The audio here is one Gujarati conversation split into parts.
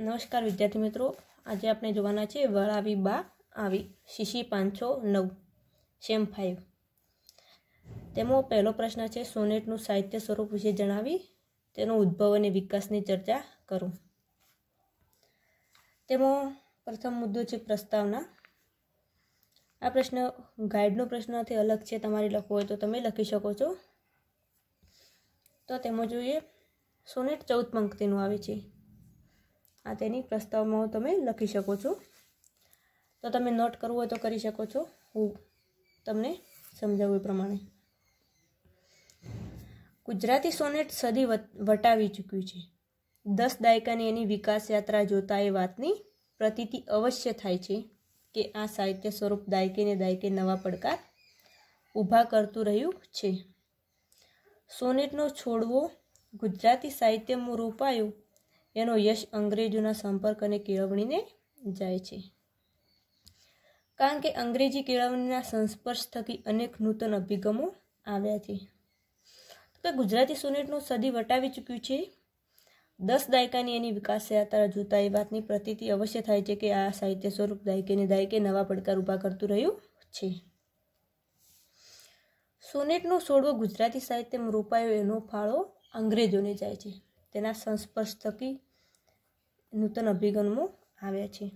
નમસ્કાર વિદ્યાર્થી મિત્રો આજે આપણે જોવાના છે વળાવી બા આવી શીશી પાંચસો નવ સેમ ફાઇવ તેમાં પહેલો પ્રશ્ન છે સોનેટનું સાહિત્ય સ્વરૂપ વિશે જણાવી તેનો ઉદ્ભવ અને વિકાસની ચર્ચા કરો તેમાં પ્રથમ મુદ્દો છે પ્રસ્તાવના આ પ્રશ્ન ગાઈડનો પ્રશ્નથી અલગ છે તમારે લખવો હોય તો તમે લખી શકો છો તો તેમાં જોઈએ સોનેટ ચૌદ પંક્તિનું આવે છે આ તેની પ્રસ્તાવમાં તમે લખી શકો છો તો તમે નોટ કરવું હોય તો કરી શકો છો હું તમને સમજાવું એ પ્રમાણે ગુજરાતી સોનેટ સદી વટાવી ચૂક્યું છે દસ દાયકાની એની વિકાસ યાત્રા જોતા એ વાતની પ્રતિતિ અવશ્ય થાય છે કે આ સાહિત્ય સ્વરૂપ દાયકે ને દાયકે નવા પડકાર ઊભા કરતું રહ્યું છે સોનેટનો છોડવો ગુજરાતી સાહિત્યમાં રોપાયો એનો યશ અંગ્રેજોના સંપર્ક અને કેળવણીને જાય છે કારણ કે અંગ્રેજી કેળવણીના સંસ્પર્શ થકી અનેક નૂતન અભિગમો આવ્યા છે તો કે ગુજરાતી સોનેટનું સદી વટાવી ચૂક્યું છે દસ દાયકાની એની વિકાસ યાત્રા જોતા એ વાતની પ્રતીતિ અવશ્ય થાય છે કે આ સાહિત્ય સ્વરૂપ દાયકેને દાયકે નવા પડકાર ઊભા કરતું રહ્યું છે સોનેટનો સોડવો ગુજરાતી સાહિત્યમાં રોપાયો એનો ફાળો અંગ્રેજોને જાય છે તેના સંસ્પર્શ થકી નૂતન અભિગમો આવ્યા છે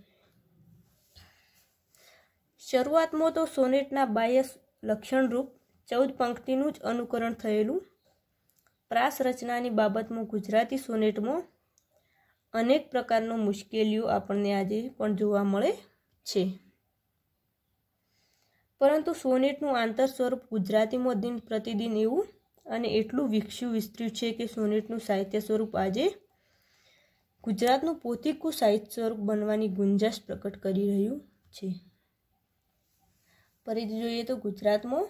શરૂઆતમાં તો સોનેટના બાહ્ય લક્ષણરૂપ ચૌદ પંક્તિનું જ અનુકરણ થયેલું પ્રાસ રચનાની બાબતમાં ગુજરાતી સોનેટમાં અનેક પ્રકારની મુશ્કેલીઓ આપણને આજે પણ જોવા મળે છે પરંતુ સોનેટનું આંતર સ્વરૂપ ગુજરાતીમાં દિન પ્રતિદિન એવું અને એટલું વિકસ્યું વિસ્તર્યું છે કે સોનેટનું સાહિત્ય સ્વરૂપ આજે ગુજરાતનું પોતિકું સાહિત્ય સ્વરૂપ બનવાની ગુંજાશ પ્રકટ કરી રહ્યું છે ફરીથી જોઈએ તો ગુજરાતમાં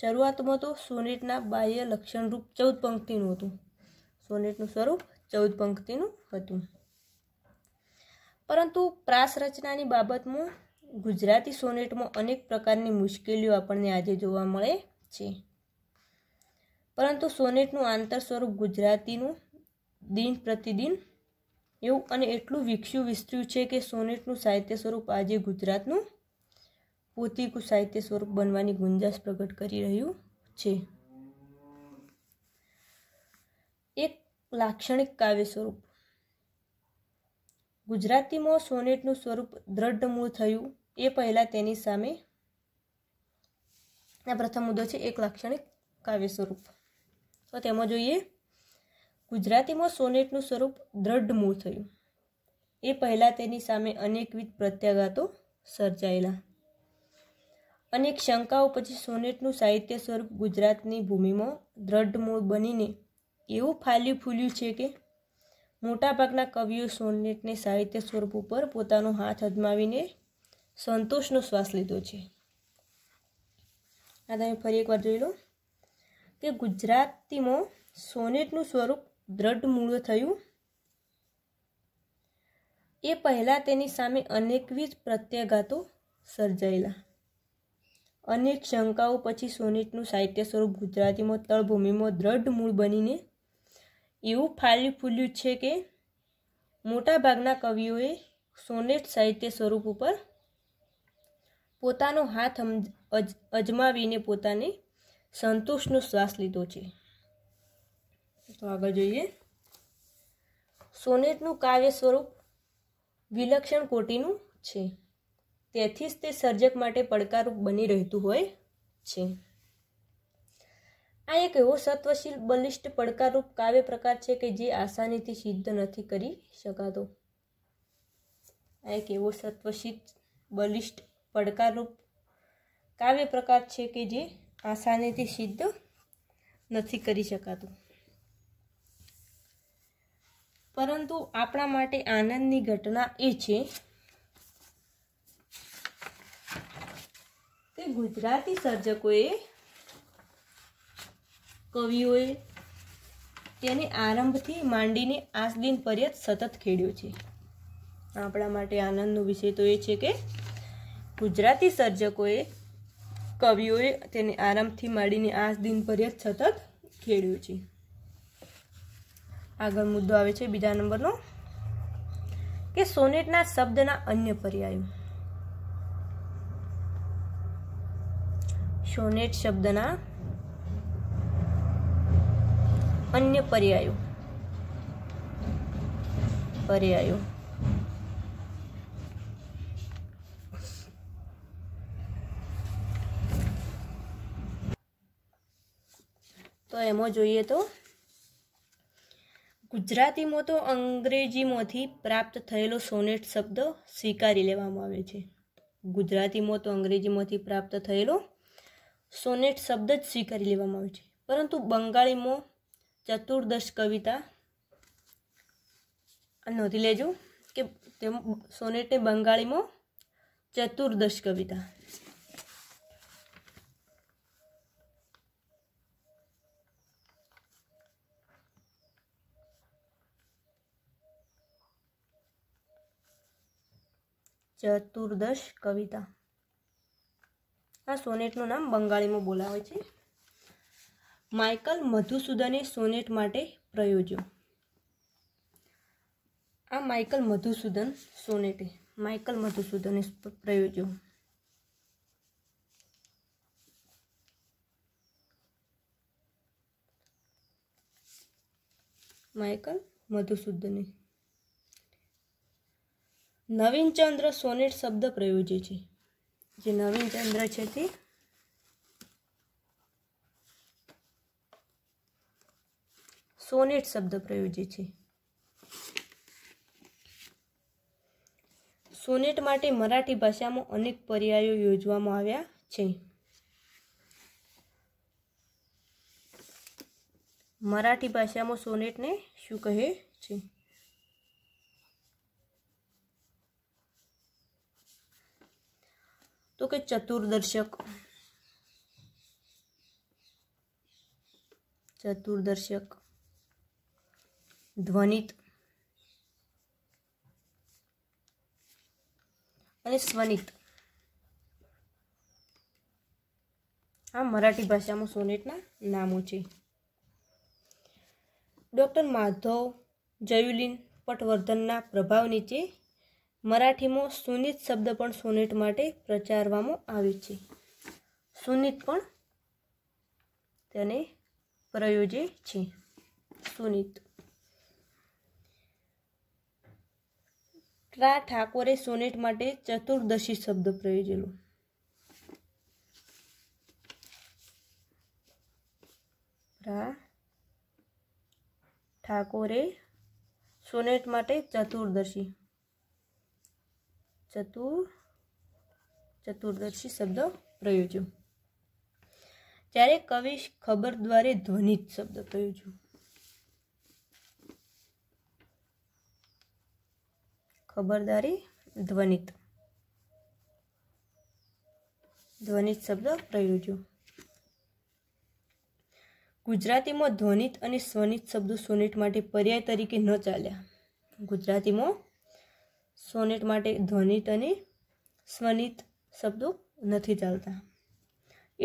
શરૂઆતમાં તો સોનેટના બાહ્ય લક્ષણરૂપ ચૌદ પંક્તિનું હતું સોનેટનું સ્વરૂપ ચૌદ પંક્તિનું હતું પરંતુ પ્રાસ રચનાની બાબતમાં ગુજરાતી સોનેટમાં અનેક પ્રકારની મુશ્કેલીઓ આપણને આજે જોવા મળે છે પરંતુ સોનેટનું આંતર સ્વરૂપ ગુજરાતીનું દિન પ્રતિદિન એવું અને એટલું વિકસ્યું વિસ્તર્યું છે કે સોનેટનું સાહિત્ય સ્વરૂપ આજે ગુજરાતનું પોતિકું સાહિત્ય સ્વરૂપ બનવાની ગુંજાશ પ્રગટ કરી રહ્યું છે એક લાક્ષણિક કાવ્ય સ્વરૂપ ગુજરાતીમાં સોનેટનું સ્વરૂપ દ્રઢ મૂળ થયું એ પહેલાં તેની સામે આ પ્રથમ મુદ્દો છે એક લાક્ષણિક કાવ્ય સ્વરૂપ તો તેમાં જોઈએ ગુજરાતીમાં સોનેટનું સ્વરૂપ મૂળ થયું એ પહેલાં તેની સામે અનેકવિધ પ્રત્યાઘાતો સર્જાયેલા અનેક શંકાઓ પછી સોનેટનું સાહિત્ય સ્વરૂપ ગુજરાતની ભૂમિમાં મૂળ બનીને એવું ફાલ્યું ફૂલ્યું છે કે મોટાભાગના કવિઓ સોનેટને સાહિત્ય સ્વરૂપ ઉપર પોતાનો હાથ અજમાવીને સંતોષનો શ્વાસ લીધો છે આ તમે ફરી એકવાર જોઈ લો કે ગુજરાતીમાં સોનેટનું સ્વરૂપ દ્રઢ મૂળ થયું એ પહેલાં તેની સામે અનેકવિધ પ્રત્યાઘાતો સર્જાયેલા અનેક શંકાઓ પછી સોનેટનું સાહિત્ય સ્વરૂપ ગુજરાતીમાં તળભૂમિમાં દ્રઢ મૂળ બનીને એવું ફાલી ફૂલ્યું છે કે મોટાભાગના કવિઓએ સોનેટ સાહિત્ય સ્વરૂપ ઉપર પોતાનો હાથ અજમાવીને પોતાને સંતોષનો શ્વાસ લીધો છે તો આગળ જોઈએ સોનેટનું કાવ્ય સ્વરૂપ વિલક્ષણ કોટીનું છે તેથી જ તે સર્જક માટે પડકારરૂપ બની રહેતું હોય છે આ એક એવો સત્વશીલ બલિષ્ઠ પડકારરૂપ કાવ્ય પ્રકાર છે કે જે આસાનીથી સિદ્ધ નથી કરી શકાતો આ એક એવો સત્વશીલ બલિષ્ઠ પડકારરૂપ કાવ્ય પ્રકાર છે કે જે આસાનીથી સિદ્ધ નથી કરી શકાતું પરંતુ આપણા માટે આનંદની ઘટના એ છે કે ગુજરાતી સર્જકોએ કવિઓએ તેને આરંભથી માંડીને આજ દિન પર્યત સતત ખેડ્યો છે આપણા માટે આનંદનો વિષય તો એ છે કે ગુજરાતી સર્જકોએ કવિઓએ તેને આરંભથી માંડીને આજ દિન પર્યત સતત ખેડ્યો છે આગળ મુદ્દો આવે છે બીજા નંબરનો કે સોનેટના શબ્દના અન્ય પર્યાયો સોનેટ શબ્દના અન્ય પર્યાયો પર્યાયો તો એમાં જોઈએ તો ગુજરાતીમાં તો અંગ્રેજીમાંથી પ્રાપ્ત થયેલો સોનેટ શબ્દ સ્વીકારી લેવામાં આવે છે ગુજરાતીમાં તો અંગ્રેજીમાંથી પ્રાપ્ત થયેલો સોનેટ શબ્દ જ સ્વીકારી લેવામાં આવે છે પરંતુ બંગાળીમાં ચતુર્દશ કવિતા નોંધી લેજો કે તેમ સોનેટને બંગાળીમાં ચતુર્દશ કવિતા ચતુર્દશ કવિતા આ સોનેટનું નામ બંગાળીમાં બોલાવે છે માઇકલ મધુસૂદને સોનેટ માટે પ્રયોજ્યો આ માઇકલ મધુસૂદન સોનેટે માઇકલ મધુસૂદને પ્રયોજ્યો માઇકલ મધુસૂદને નવીનચંદ્ર સોનેટ શબ્દ પ્રયોજે છે જે નવીનચંદ્ર છે તે સોનેટ શબ્દ પ્રયોજે છે સોનેટ માટે મરાઠી ભાષામાં અનેક પર્યાયો યોજવામાં આવ્યા છે મરાઠી ભાષામાં સોનેટને શું કહે છે તો કે ચતુર્દર્શક ચતુર્દર્શક ધ્વનિત અને સ્વનિત આ મરાઠી ભાષામાં સોનેટના નામો છે ડૉક્ટર માધવ જયુલીન પટવર્ધનના પ્રભાવ નીચે મરાઠીમાં સુનિત શબ્દ પણ સોનેટ માટે પ્રચારવામાં આવે છે સુનિત પણ તેને પ્રયોજે છે સુનિત રા ઠાકોરે સોનેટ માટે ચતુર્દશી શબ્દ પ્રયોજેલો ટ્રા ઠાકોરે સોનેટ માટે ચતુર્દશી ચતુર ચતુર્દશી શબ્દ પ્રયોજ્યો જ્યારે કવિ ખબર દ્વારે ધ્વનિત શબ્દ પ્રયોજ્યો ખબરદારી ધ્વનિત ધ્વનિત શબ્દ પ્રયોજ્યો ગુજરાતીમાં ધ્વનિત અને સ્વનિત શબ્દો સોનેટ માટે પર્યાય તરીકે ન ચાલ્યા ગુજરાતીમાં સોનેટ માટે ધ્વનિત અને સ્વનિત શબ્દો નથી ચાલતા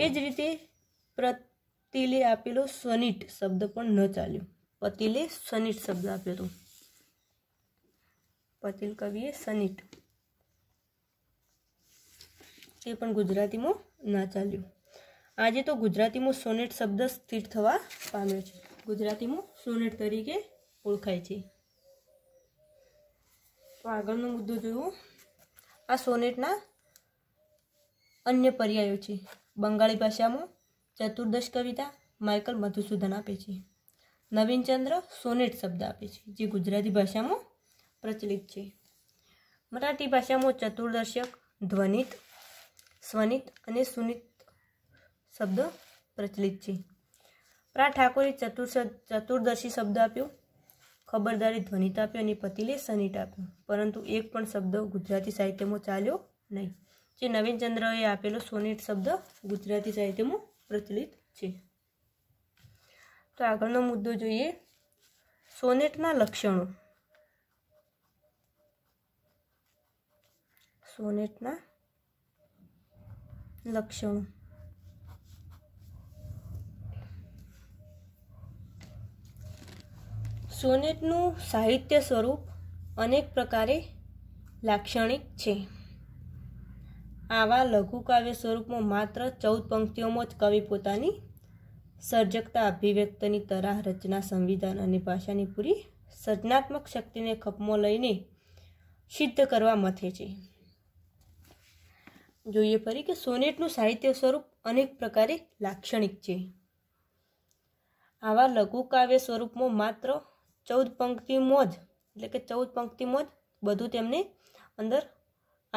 એ જ રીતે પ્રતિલે આપેલો સ્વનિટ શબ્દ પણ ન ચાલ્યો પતિલે સ્વનિટ શબ્દ આપ્યો હતો પતિલ કવિએ સનિટ તે પણ ગુજરાતીમાં ના ચાલ્યું આજે તો ગુજરાતીમાં સોનેટ શબ્દ સ્થિર થવા પામ્યો છે ગુજરાતીમાં સોનેટ તરીકે ઓળખાય છે તો આગળનો મુદ્દો જોયું આ સોનેટના અન્ય પર્યાયો છે બંગાળી ભાષામાં ચતુર્દશ કવિતા માઇકલ મધુસૂદન આપે છે નવીનચંદ્ર સોનેટ શબ્દ આપે છે જે ગુજરાતી ભાષામાં પ્રચલિત છે મરાઠી ભાષામાં ચતુર્દર્શક ધ્વનિત સ્વનિત અને સુનિત શબ્દ પ્રચલિત છે પ્રા ઠાકોરે ચતુર્શ ચતુર્દશી શબ્દ આપ્યો ખબરદારી ધ્વનિત આપ્યો અને પતિલે સનિટ ટાપ્યો પરંતુ એક પણ શબ્દ ગુજરાતી સાહિત્યમાં ચાલ્યો નહીં જે નવીનચંદ્રએ આપેલો સોનેટ શબ્દ ગુજરાતી સાહિત્યમાં પ્રચલિત છે તો આગળનો મુદ્દો જોઈએ સોનેટના લક્ષણો સોનેટના લક્ષણો સોનેટનું સાહિત્ય સ્વરૂપ અનેક પ્રકારે લાક્ષણિક છે આવા લઘુ કાવ્ય સ્વરૂપમાં માત્ર ચૌદ પંક્તિઓમાં જ કવિ પોતાની સર્જકતા અભિવ્યક્તની તરાહ રચના સંવિધાન અને ભાષાની પૂરી સર્જનાત્મક શક્તિને ખપમાં લઈને સિદ્ધ કરવા મથે છે જોઈએ ફરી કે સોનેટનું સાહિત્ય સ્વરૂપ અનેક પ્રકારે લાક્ષણિક છે આવા લઘુ કાવ્ય સ્વરૂપમાં માત્ર ચૌદ પંક્તિ મોજ એટલે કે ચૌદ પંક્તિ મોજ બધું તેમને અંદર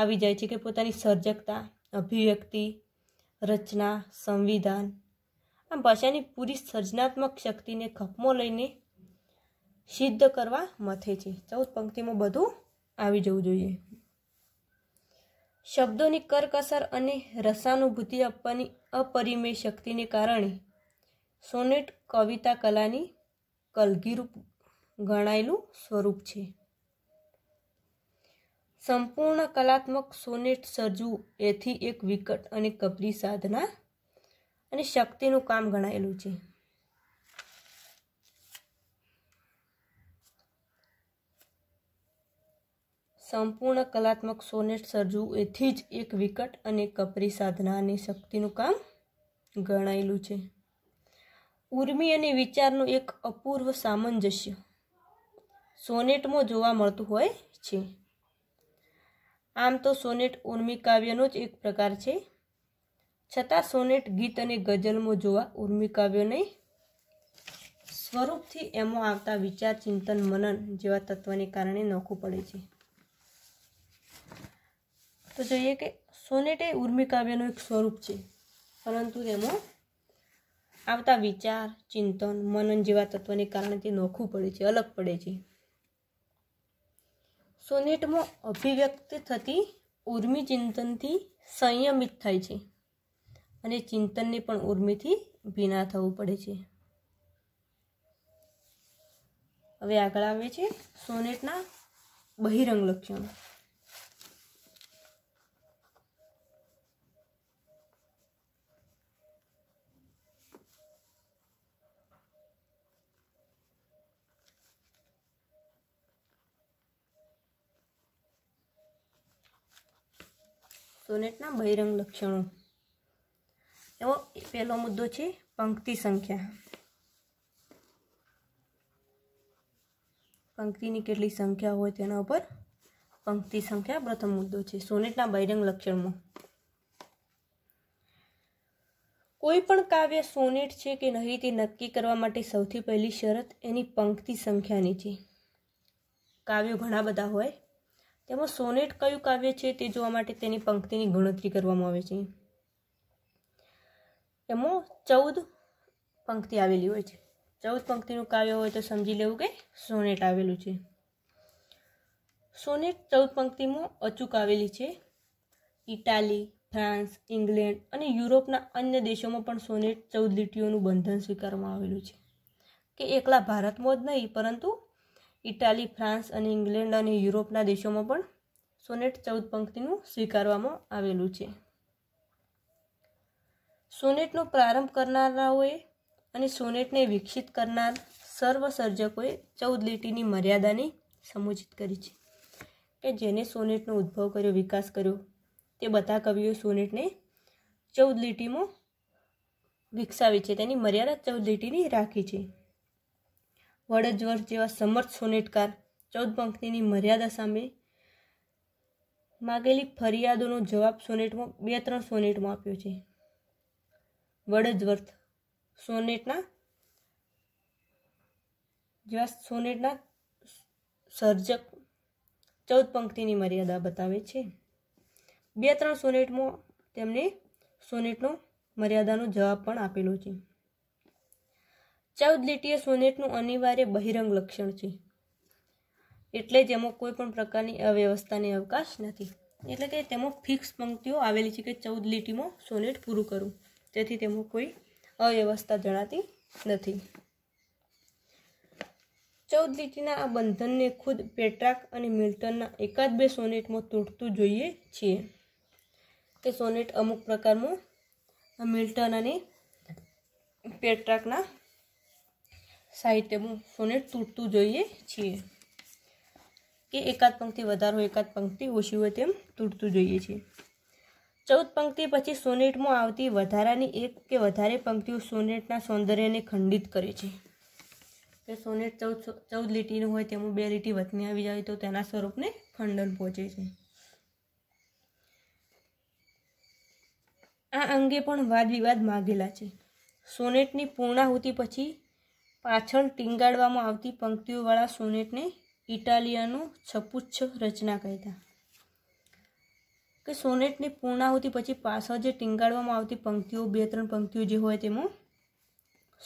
આવી જાય છે કે પોતાની સર્જકતા અભિવ્યક્તિ રચના સંવિધાન આ ભાષાની પૂરી સર્જનાત્મક શક્તિને ખપમો લઈને સિદ્ધ કરવા મથે છે ચૌદ પંક્તિમાં બધું આવી જવું જોઈએ શબ્દોની કરકસર અને રસાનુભૂતિ આપવાની અપરિમેય શક્તિને કારણે સોનેટ કવિતા કલાની કલગીરૂપ ગણાયેલું સ્વરૂપ છે સંપૂર્ણ કલાત્મક સોનેટ સર્જવું એથી એક વિકટ અને કપરી સાધના અને શક્તિનું કામ ગણાયેલું છે સંપૂર્ણ કલાત્મક સોનેટ સર્જવું એથી જ એક વિકટ અને કપરી સાધના અને શક્તિનું કામ ગણાયેલું છે ઉર્મી અને વિચારનું એક અપૂર્વ સામંજસ્ય સોનેટમાં જોવા મળતું હોય છે આમ તો સોનેટ ઉર્મી કાવ્યનો જ એક પ્રકાર છે છતાં સોનેટ ગીત અને ગઝલમાં જોવા ઉર્મી કાવ્યોને સ્વરૂપથી એમાં આવતા વિચાર ચિંતન મનન જેવા તત્વને કારણે નોખું પડે છે તો જોઈએ કે સોનેટ એ ઉર્મી કાવ્યનું એક સ્વરૂપ છે પરંતુ તેમાં આવતા વિચાર ચિંતન મનન જેવા તત્વને કારણે તે નોખું પડે છે અલગ પડે છે સોનેટમાં અભિવ્યક્ત થતી ઉર્મી ચિંતનથી સંયમિત થાય છે અને ચિંતનને પણ ઉર્મીથી ભીના થવું પડે છે હવે આગળ આવે છે સોનેટના બહિરંગ લક્ષણો સોનેટના બહિરંગ લક્ષણો એવો પહેલો મુદ્દો છે પંક્તિ સંખ્યા પંક્તિની કેટલી સંખ્યા હોય તેના ઉપર પંક્તિ સંખ્યા પ્રથમ મુદ્દો છે સોનેટના બહિરંગ લક્ષણમાં કોઈ પણ કાવ્ય સોનેટ છે કે નહીં તે નક્કી કરવા માટે સૌથી પહેલી શરત એની પંક્તિ સંખ્યાની છે કાવ્યો ઘણા બધા હોય તેમાં સોનેટ કયું કાવ્ય છે તે જોવા માટે તેની પંક્તિની ગણતરી કરવામાં આવે છે એમાં ચૌદ પંક્તિ આવેલી હોય છે ચૌદ પંક્તિનું કાવ્ય હોય તો સમજી લેવું કે સોનેટ આવેલું છે સોનેટ ચૌદ પંક્તિમાં અચૂક આવેલી છે ઇટાલી ફ્રાન્સ ઇંગ્લેન્ડ અને યુરોપના અન્ય દેશોમાં પણ સોનેટ ચૌદ લીટીઓનું બંધન સ્વીકારવામાં આવેલું છે કે એકલા ભારતમાં જ નહીં પરંતુ ઇટાલી ફ્રાન્સ અને ઇંગ્લેન્ડ અને યુરોપના દેશોમાં પણ સોનેટ ચૌદ પંક્તિનું સ્વીકારવામાં આવેલું છે સોનેટનો પ્રારંભ કરનારાઓએ અને સોનેટને વિકસિત કરનાર સર્વ સર્જકોએ ચૌદ લીટીની મર્યાદાને સમુચિત કરી છે કે જેને સોનેટનો ઉદ્ભવ કર્યો વિકાસ કર્યો તે બધા કવિઓ સોનેટને ચૌદ લીટીમાં વિકસાવી છે તેની મર્યાદા ચૌદ લીટીની રાખી છે વડજવર જેવા સમર્થ સોનેટકાર ચૌદ પંક્તિની મર્યાદા સામે માગેલી ફરિયાદોનો જવાબ સોનેટમાં બે ત્રણ સોનેટમાં આપ્યો છે વડજવર્થ સોનેટના જેવા સોનેટના સર્જક ચૌદ પંક્તિની મર્યાદા બતાવે છે બે ત્રણ સોનેટમાં તેમણે સોનેટનો મર્યાદાનો જવાબ પણ આપેલો છે ચૌદ લીટીય સોનેટનું અનિવાર્ય બહિરંગ લક્ષણ છે એટલે જેમાં એમાં કોઈ પણ પ્રકારની અવ્યવસ્થાની અવકાશ નથી એટલે કે તેમાં ફિક્સ પંક્તિઓ આવેલી છે કે ચૌદ લીટીમાં સોનેટ પૂરું કરવું જેથી તેમાં કોઈ અવ્યવસ્થા જણાતી નથી ચૌદ લીટીના આ બંધનને ખુદ પેટ્રાક અને મિલ્ટનના એકાદ બે સોનેટમાં તૂટતું જોઈએ છીએ તે સોનેટ અમુક પ્રકારનું મિલ્ટન અને પેટ્રાકના સાઈડ સોનેટ તૂટતું જોઈએ છીએ કે એકાદ પંક્તિ વધારો એકાદ પંક્તિ ઓછી હોય તેમ તૂટતું જોઈએ છીએ ચૌદ પંક્તિ પછી સોનેટમાં આવતી વધારાની એક કે વધારે પંક્તિઓ સોનેટના સૌંદર્યને ખંડિત કરે છે કે સોનેટ ચૌદ ચૌદ લીટીનું હોય તેમાં બે લીટી વતની આવી જાય તો તેના સ્વરૂપને ખંડન પહોંચે છે આ અંગે પણ વાદ વિવાદ માગેલા છે સોનેટની પૂર્ણાહુતિ પછી પાછળ ટીંગાડવામાં આવતી પંક્તિઓવાળા સોનેટને ઇટાલિયાનું છપુચ્છ રચના કહેતા કે સોનેટની પૂર્ણાહુતિ પછી પાછળ જે ટીંગાડવામાં આવતી પંક્તિઓ બે ત્રણ પંક્તિઓ જે હોય તેમાં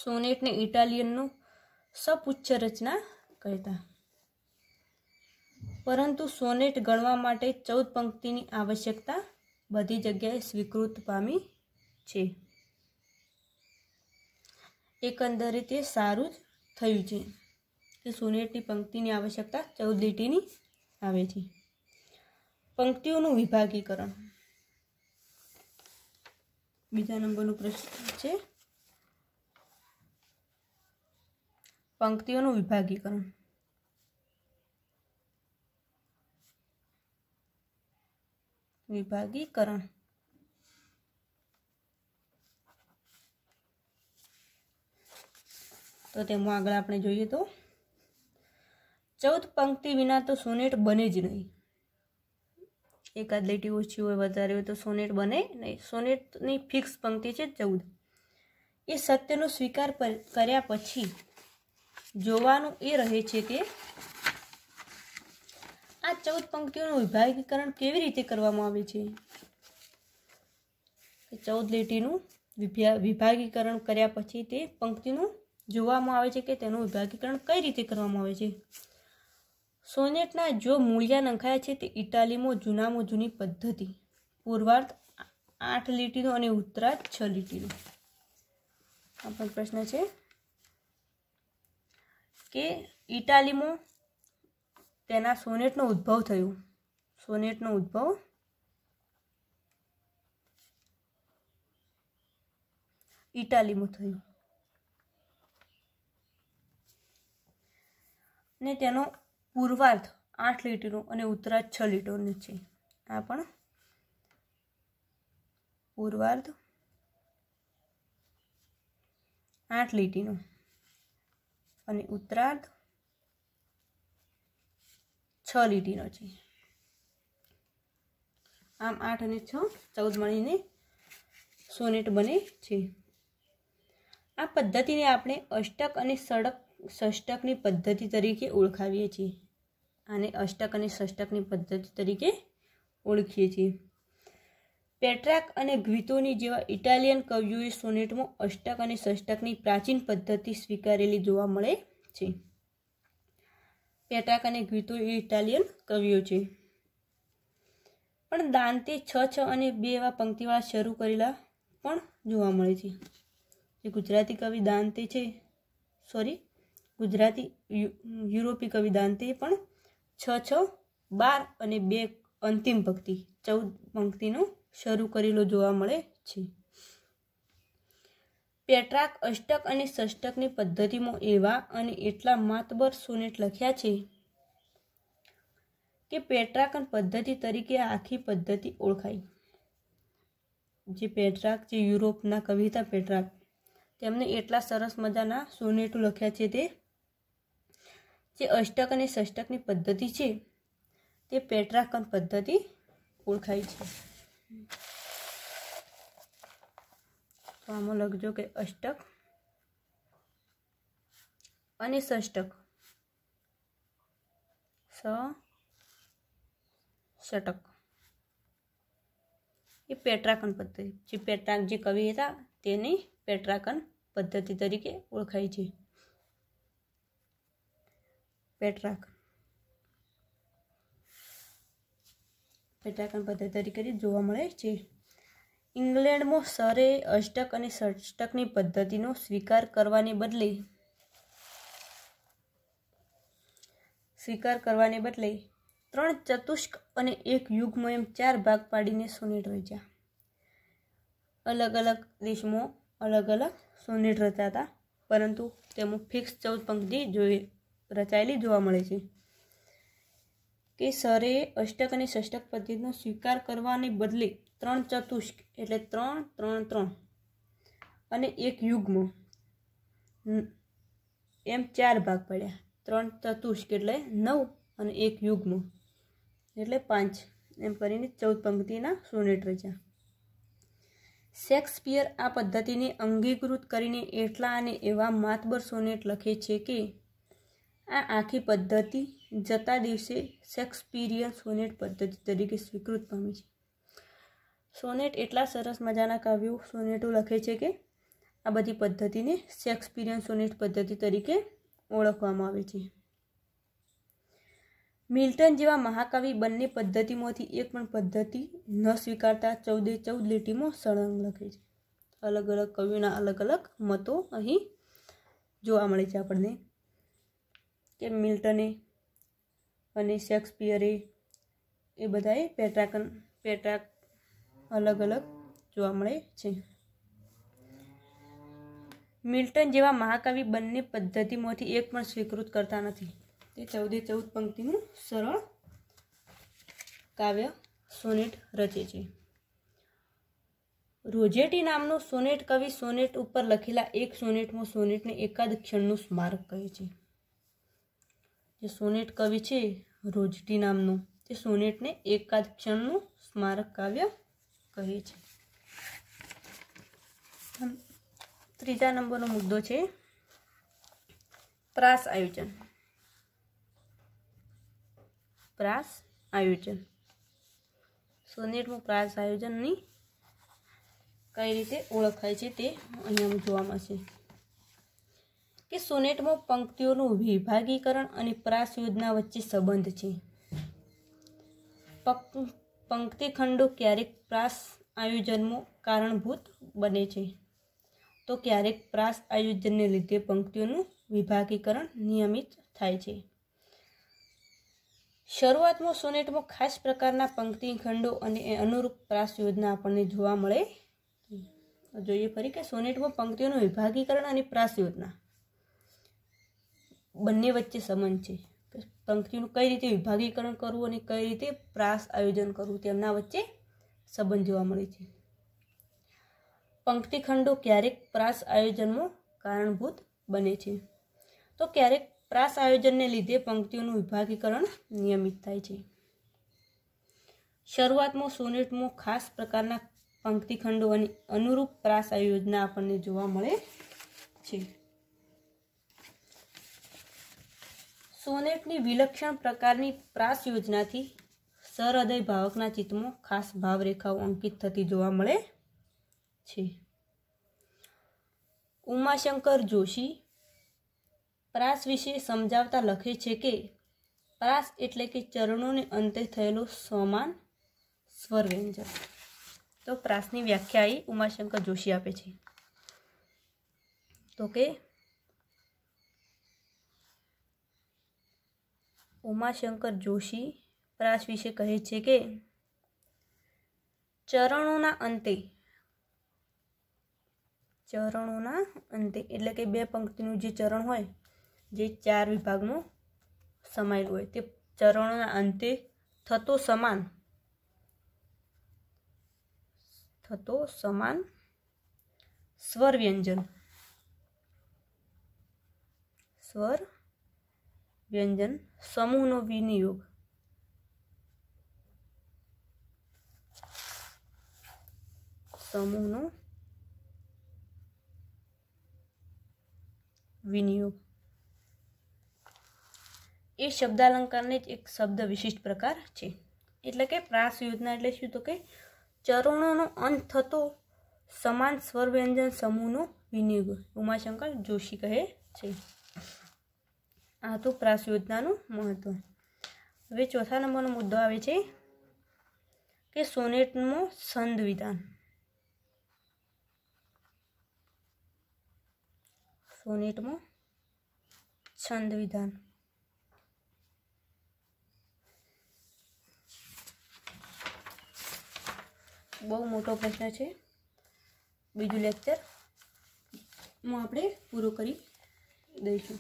સોનેટને ઇટાલિયનનું સપુચ્છ રચના કહેતા પરંતુ સોનેટ ગણવા માટે ચૌદ પંક્તિની આવશ્યકતા બધી જગ્યાએ સ્વીકૃત પામી છે એકંદરે તે સારું જ થયું છે કે સોનેટની પંક્તિની આવશ્યકતા ચૌદ લીટીની આવે છે પંક્તિઓનું વિભાગીકરણ બીજા નંબરનું પ્રશ્ન છે પંક્તિઓનું વિભાગીકરણ વિભાગીકરણ તો તેમાં આગળ આપણે જોઈએ તો ચૌદ પંક્તિ વિના તો સોનેટ બને જ નહીં એકાદ લીટી ઓછી હોય વધારે હોય તો સોનેટ બને નહીં સોનેટની ફિક્સ પંક્તિ છે ચૌદ એ સત્યનો સ્વીકાર કર્યા પછી જોવાનું એ રહે છે કે આ ચૌદ પંક્તિઓનું વિભાગીકરણ કેવી રીતે કરવામાં આવે છે ચૌદ લીટીનું વિભાગીકરણ કર્યા પછી તે પંક્તિનું જોવામાં આવે છે કે તેનું વિભાગીકરણ કઈ રીતે કરવામાં આવે છે સોનેટના જો મૂળિયા નંખાયા છે તે ઇટાલીમાં જૂનામાં જૂની પદ્ધતિ પૂર્વાર્ધ આઠ લીટીનો અને ઉત્તરાર્ધ છ લીટીનો પણ પ્રશ્ન છે કે ઇટાલીમાં તેના સોનેટનો ઉદ્ભવ થયો સોનેટનો ઉદ્ભવ ઇટાલીમાં થયું ને તેનો પૂર્વાર્ધ આઠ લીટીનો અને ઉત્તરાર્ધ છ લીટીનો છે આ પણ પૂર્વાર્ધ આઠ લીટીનો અને ઉત્તરાર્ધ છ લીટીનો છે આમ આઠ અને છ ચૌદ મળીને સોનેટ બને છે આ પદ્ધતિને આપણે અષ્ટક અને સડક ષષ્ટકની પદ્ધતિ તરીકે ઓળખાવીએ છીએ આને અષ્ટક અને ષષ્ટકની પદ્ધતિ તરીકે ઓળખીએ છીએ પેટ્રાક અને ગ્વિતોની જેવા ઇટાલિયન કવિઓએ સોનેટમાં અષ્ટક અને ષષ્ટકની પ્રાચીન પદ્ધતિ સ્વીકારેલી જોવા મળે છે પેટ્રાક અને ગ્વિતો એ ઇટાલિયન કવિઓ છે પણ દાંતે છ છ અને બે એવા પંક્તિવાળા શરૂ કરેલા પણ જોવા મળે છે જે ગુજરાતી કવિ દાંતે છે સોરી ગુજરાતી યુરોપી કવિ દાંતે પણ છ છ બાર અને બે અંતિમ પંક્તિ ચૌદ પંક્તિનું શરૂ કરેલો જોવા મળે છે પેટ્રાક અષ્ટક અને ષષ્ટકની પદ્ધતિમાં એવા અને એટલા માતબર સોનેટ લખ્યા છે કે પેટ્રાકન પદ્ધતિ તરીકે આખી પદ્ધતિ ઓળખાઈ જે પેટ્રાક જે યુરોપના કવિતા પેટ્રાક તેમણે એટલા સરસ મજાના સોનેટો લખ્યા છે તે જે અષ્ટક અને ષષ્ટકની પદ્ધતિ છે તે પેટ્રાકન પદ્ધતિ ઓળખાય છે તો આમાં લખજો કે અષ્ટક અને ષષ્ટક સ ષટક એ પેટ્રાકન પદ્ધતિ જે પેટ્રાક જે કવિ હતા તેની પેટ્રાકન પદ્ધતિ તરીકે ઓળખાય છે પેટ રાખ પદ્ધતિ તરીકે જોવા મળે છે ઇંગ્લેન્ડમાં સરે અષ્ટક અને ષષ્ટકની પદ્ધતિનો સ્વીકાર કરવાને બદલે સ્વીકાર કરવાને બદલે ત્રણ ચતુષ્ક અને એક યુગમાં ચાર ભાગ પાડીને સોનેટ રચ્યા અલગ અલગ દેશમાં અલગ અલગ સોનેટ રચાતા પરંતુ તેમાં ફિક્સ ચૌદ પંક્તિ જોઈએ રચાયેલી જોવા મળે છે કે સરે અષ્ટક અને ષષ્ટક પદ્ધતિનો સ્વીકાર કરવાને બદલે ત્રણ ચતુષ્ક એટલે ત્રણ ત્રણ ત્રણ અને એક યુગ્મ એમ ચાર ભાગ પડ્યા ત્રણ ચતુષ્ક એટલે નવ અને એક યુગ્મ એટલે પાંચ એમ કરીને ચૌદ પંક્તિના સોનેટ રચ્યા શેક્સપિયર આ પદ્ધતિને અંગીકૃત કરીને એટલા અને એવા માતબર સોનેટ લખે છે કે આ આખી પદ્ધતિ જતા દિવસે શેક્સપિરિયન સોનેટ પદ્ધતિ તરીકે સ્વીકૃત પામી છે સોનેટ એટલા સરસ મજાના કાવ્યો સોનેટો લખે છે કે આ બધી પદ્ધતિને શેક્સપિરિયન સોનેટ પદ્ધતિ તરીકે ઓળખવામાં આવે છે મિલ્ટન જેવા મહાકવિ બંને પદ્ધતિમાંથી એક પણ પદ્ધતિ ન સ્વીકારતા ચૌદે ચૌદ લીટીમાં સળંગ લખે છે અલગ અલગ કવિઓના અલગ અલગ મતો અહીં જોવા મળે છે આપણને કે મિલ્ટને અને શેક્સપિયરે એ બધાએ પેટ્રાકન પેટ્રાક અલગ અલગ જોવા મળે છે મિલ્ટન જેવા મહાકવિ બંને પદ્ધતિમાંથી એક પણ સ્વીકૃત કરતા નથી તે ચૌદે ચૌદ પંક્તિનું સરળ કાવ્ય સોનેટ રચે છે રોજેટી નામનો સોનેટ કવિ સોનેટ ઉપર લખેલા એક સોનેટમાં સોનેટને એકાદ ક્ષણનું સ્મારક કહે છે જે સોનેટ કવિ છે રોજટી નામનું તે સોનેટને એકાદ ક્ષણનું સ્મારક કાવ્ય કહે છે ત્રીજા નંબરનો મુદ્દો છે પ્રાસ આયોજન પ્રાસ આયોજન સોનેટનું પ્રાસ આયોજનની કઈ રીતે ઓળખાય છે તે અહીંયા જોવા મળશે કે સોનેટમાં પંક્તિઓનું વિભાગીકરણ અને પ્રાસ યોજના વચ્ચે સંબંધ છે પંક્તિ ખંડો ક્યારેક પ્રાસ આયોજનમાં કારણભૂત બને છે તો ક્યારેક પ્રાસ આયોજનને લીધે પંક્તિઓનું વિભાગીકરણ નિયમિત થાય છે શરૂઆતમાં સોનેટમાં ખાસ પ્રકારના પંક્તિ ખંડો અને અનુરૂપ પ્રાસ યોજના આપણને જોવા મળે જોઈએ ફરી કે સોનેટમાં પંક્તિઓનું વિભાગીકરણ અને પ્રાસ યોજના બંને વચ્ચે સંબંધ છે પંક્તિનું કઈ રીતે વિભાગીકરણ કરવું અને કઈ રીતે પ્રાસ આયોજન કરવું તેમના વચ્ચે સંબંધ જોવા મળે છે પંક્તિ ખંડો ક્યારેક પ્રાસ આયોજનમાં કારણભૂત બને છે તો ક્યારેક પ્રાસ આયોજનને લીધે પંક્તિઓનું વિભાગીકરણ નિયમિત થાય છે શરૂઆતમાં સોનેટમાં ખાસ પ્રકારના પંક્તિખંડો અને અનુરૂપ પ્રાસ આયોજના આપણને જોવા મળે છે સોનેટની વિલક્ષણ પ્રકારની પ્રાસ યોજનાથી સહૃદય ભાવકના ચિત્તમાં ખાસ ભાવરેખાઓ અંકિત થતી જોવા મળે છે ઉમાશંકર જોશી પ્રાસ વિશે સમજાવતા લખે છે કે પ્રાસ એટલે કે ચરણોને અંતે થયેલો સમાન સ્વરવ્યંજન તો પ્રાસની વ્યાખ્યા એ ઉમાશંકર જોશી આપે છે તો કે ઉમાશંકર જોશી પ્રાસ વિશે કહે છે કે ચરણોના અંતે ચરણોના અંતે એટલે કે બે પંક્તિનું જે ચરણ હોય જે ચાર વિભાગનું સમાયેલું હોય તે ચરણોના અંતે થતો સમાન થતો સમાન સ્વર વ્યંજન સ્વર વ્યંજન સમૂહનો વિનિયોગ સમૂહનો વિનિયોગ એ શબ્દાલંકારને જ એક શબ્દ વિશિષ્ટ પ્રકાર છે એટલે કે પ્રાસ યોજના એટલે શું તો કે ચરણોનો અંત થતો સમાન સ્વર વ્યંજન સમૂહનો વિનિયોગ ઉમાશંકર જોશી કહે છે આ હતું પ્રાસ યોજનાનું મહત્ત્વ હવે ચોથા નંબરનો મુદ્દો આવે છે કે સોનેટનું સંદ વિધાન સોનેટમાં છંદ વિધાન બહુ મોટો પ્રશ્ન છે બીજું લેક્ચરમાં આપણે પૂરો કરી દઈશું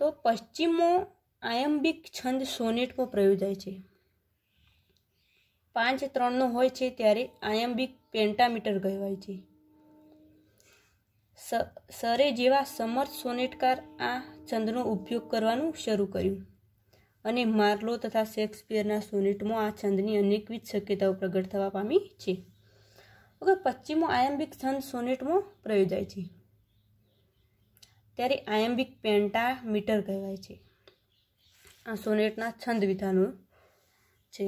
તો પશ્ચિમો આયંબિક છંદ સોનેટમાં પ્રયોજાય છે પાંચ ત્રણનો હોય છે ત્યારે આયંબિક પેન્ટામીટર કહેવાય છે સરે જેવા સમર્થ સોનેટકાર આ છંદનો ઉપયોગ કરવાનું શરૂ કર્યું અને માર્લો તથા શેક્સપિયરના સોનેટમાં આ છંદની અનેકવિધ શક્યતાઓ પ્રગટ થવા પામી છે ઓકે પશ્ચિમો આયંબિક છંદ સોનેટમાં પ્રયોજાય છે ત્યારે આયમ્બિક પેન્ટા મીટર કહેવાય છે આ સોનેટના છંદ વિધાનો છે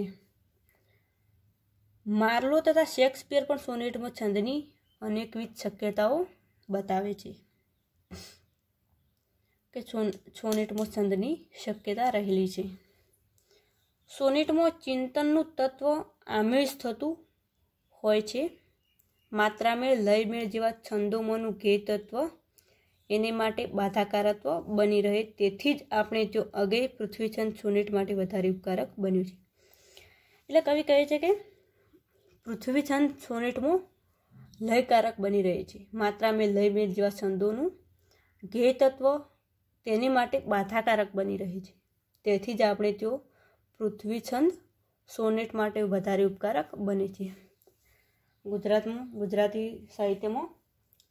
માર્લો તથા શેક્સપિયર પણ સોનેટમાં છંદની અનેકવિધ શક્યતાઓ બતાવે છે કે સોનેટમાં છંદની શક્યતા રહેલી છે સોનેટમાં ચિંતનનું તત્વ આમેજ થતું હોય છે માત્રામેળ લયમેળ જેવા છંદોમાંનું ગેય તત્વ એને માટે બાધાકારત્વ બની રહે તેથી જ આપણે જો અગે પૃથ્વીચંદ સોનેટ માટે વધારે ઉપકારક બન્યું છે એટલે કવિ કહે છે કે પૃથ્વીચંદ સોનેટમાં લયકારક બની રહે છે માત્રા મેં લય મેં જેવા છંદોનું ઘેય તત્વ તેની માટે બાધાકારક બની રહે છે તેથી જ આપણે જો પૃથ્વીછંદ સોનેટ માટે વધારે ઉપકારક બને છે ગુજરાતમાં ગુજરાતી સાહિત્યમાં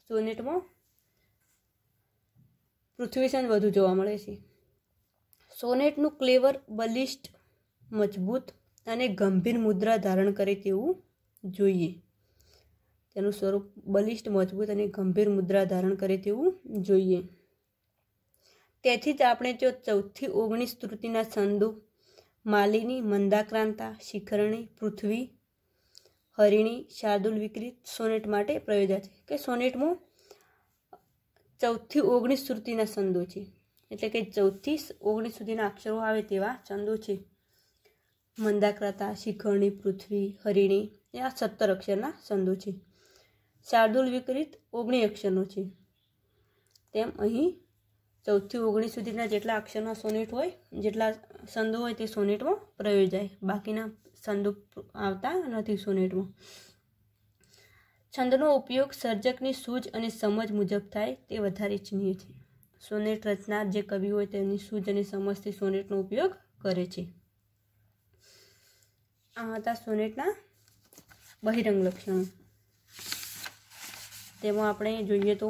સોનેટમાં પૃથ્વી પૃથ્વીસેન વધુ જોવા મળે છે સોનેટનું ક્લેવર બલિષ્ઠ મજબૂત અને ગંભીર મુદ્રા ધારણ કરે તેવું જોઈએ તેનું સ્વરૂપ બલિષ્ઠ મજબૂત અને ગંભીર મુદ્રા ધારણ કરે તેવું જોઈએ તેથી જ આપણે જો ચૌદથી ઓગણીસ તૃતીના છંદો માલિની મંદાક્રાંતા શિખરણી પૃથ્વી હરિણી શાર્દુલ વિકૃત સોનેટ માટે પ્રયોજ્યા છે કે સોનેટમાં ચૌદથી ઓગણીસ શ્રુતિના છંદો છે એટલે કે ચૌદથી ઓગણીસ સુધીના અક્ષરો આવે તેવા છંદો છે મંદાક્રાતા શિખરણી પૃથ્વી હરિણી એ આ સત્તર અક્ષરના છંદો છે શાર્દુલ વિકરીત ઓગણી અક્ષરનો છે તેમ અહીં ચૌદથી ઓગણીસ સુધીના જેટલા અક્ષરના સોનેટ હોય જેટલા સંદો હોય તે સોનેટમાં પ્રયોજાય બાકીના સંદો આવતા નથી સોનેટમાં છંદનો ઉપયોગ સર્જકની સૂઝ અને સમજ મુજબ થાય તે વધારે ઇચ્છનીય છે સોનેટ રચના જે કવિ હોય તેની સૂઝ અને સમજથી સોનેટનો ઉપયોગ કરે છે આ હતા સોનેટના બહિરંગ લક્ષણો તેમાં આપણે જોઈએ તો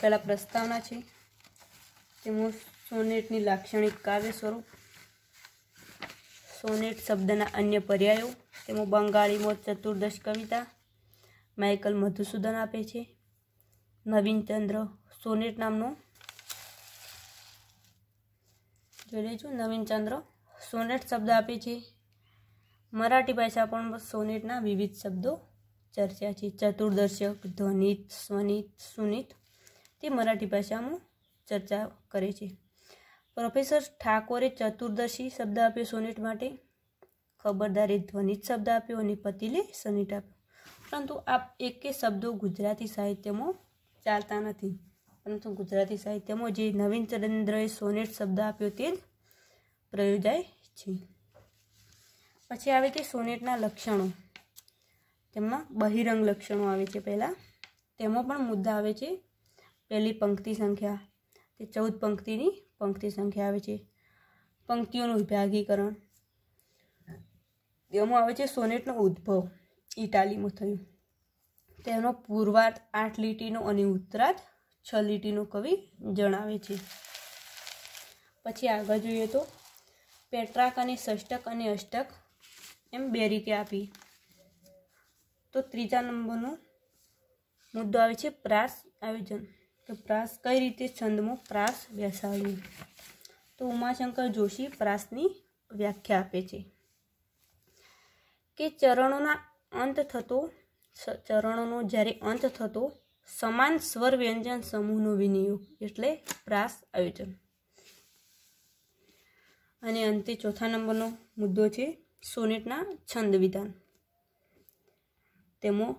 પહેલાં પ્રસ્તાવના છે તેમાં સોનેટની લાક્ષણિક કાવ્ય સ્વરૂપ સોનેટ શબ્દના અન્ય પર્યાયો તેમાં બંગાળીમાં ચતુર્દશ કવિતા માઇકલ મધુસૂદન આપે છે નવીનચંદ્ર સોનેટ નામનો જોઈ લેજો નવીનચંદ્ર સોનેટ શબ્દ આપે છે મરાઠી ભાષા પણ સોનેટના વિવિધ શબ્દો ચર્ચ્યા છે ચતુર્દર્શક ધ્વનિત સ્વનિત સુનિત તે મરાઠી ભાષામાં ચર્ચા કરે છે પ્રોફેસર ઠાકોરે ચતુર્દશી શબ્દ આપ્યો સોનેટ માટે ખબરદાર ધ્વનિત શબ્દ આપ્યો અને પતિલે સોનેટ આપ્યો પરંતુ આ એકે શબ્દો ગુજરાતી સાહિત્યમાં ચાલતા નથી પરંતુ ગુજરાતી સાહિત્યમાં જે નવીનચંદ્રએ સોનેટ શબ્દ આપ્યો તે જ પ્રયોજાય છે પછી આવે છે સોનેટના લક્ષણો તેમાં બહિરંગ લક્ષણો આવે છે પહેલાં તેમાં પણ મુદ્દા આવે છે પહેલી પંક્તિ સંખ્યા તે ચૌદ પંક્તિની પંક્તિ સંખ્યા આવે છે પંક્તિઓનું વિભાગીકરણ એમાં આવે છે સોનેટનો ઉદ્ભવ ઇટાલીમાં થયું તેનો પૂર્વાર્થ આઠ લીટીનો અને ઉત્તરાર્થ છ લીટીનો કવિ જણાવે છે પછી આગળ જોઈએ તો પેટ્રાક અને ષષ્ટક અને અષ્ટક એમ બે રીતે આપી તો ત્રીજા નંબરનો મુદ્દો આવે છે પ્રાસ આયોજન તો પ્રાસ કઈ રીતે છંદમાં પ્રાસ બેસાડ્યું તો ઉમાશંકર જોશી પ્રાસની વ્યાખ્યા આપે છે કે ચરણોના અંત થતો ચરણોનો જ્યારે અંત થતો સમાન સ્વર વ્યંજન સમૂહનો વિનિયોગ એટલે પ્રાસ આયોજન અને અંતે ચોથા નંબરનો મુદ્દો છે સોનેટના છંદ વિધાન તેમાં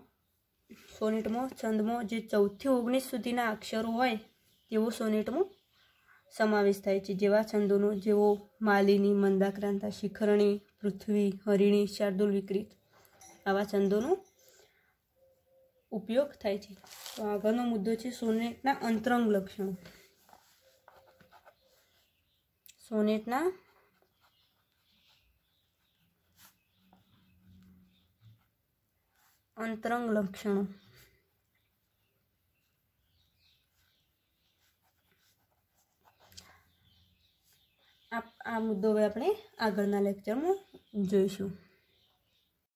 સોનેટમો છંદમાં જે ચૌદથી ઓગણીસ સુધીના અક્ષરો હોય તેવો સોનેટમાં સમાવેશ થાય છે જેવા છંદોનો જેવો માલિની મંદાક્રાંતા શિખરણી પૃથ્વી હરિણી શાર્દુલ વિકૃત આવા છંદોનો ઉપયોગ થાય છે તો આગળનો મુદ્દો છે સોનેટના અંતરંગ લક્ષણો સોનેટના અંતરંગ લક્ષણો આ મુદ્દો હવે આપણે આગળના લેક્ચરમાં જોઈશું